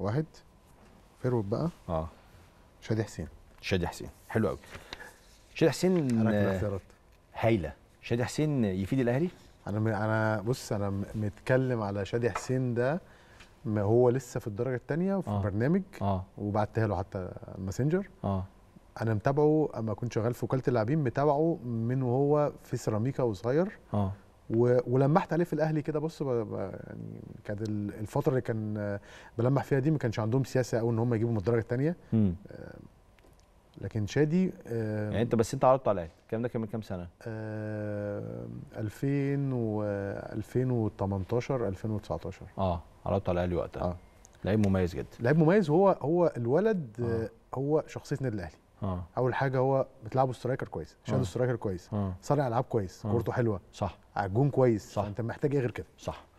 واحد فيرود بقى اه شادي حسين شادي حسين حلو قوي شادي حسين هايله شادي حسين يفيد الاهلي انا م... انا بص انا متكلم على شادي حسين ده ما هو لسه في الدرجه الثانيه وفي آه. برنامج آه. وبعتها له حتى الماسنجر اه انا متابعه اما كنت شغال في وكاله اللاعبين متابعه من وهو في سيراميكا وصغير اه ولمحت عليه في الاهلي كده بص يعني كانت الفتره اللي كان بلمح فيها دي ما كانش عندهم سياسه قوي ان هم يجيبوا من الدرجه الثانيه آه، لكن شادي آه، يعني انت بس انت عرضت على الاهلي الكلام ده كان من كام سنه؟ 2000 آه، و 2018 2019 اه عرضت على الاهلي وقتها اه لعيب مميز جدا لعيب مميز هو هو الولد آه. هو شخصيه النادي الاهلي اه اول حاجه هو بتلعبوا سترايكر كويس اه. شادو سترايكر كويس اه. صانع العاب كويس اه. كورته حلوه صح عجون كويس صح انت محتاج ايه غير كده صح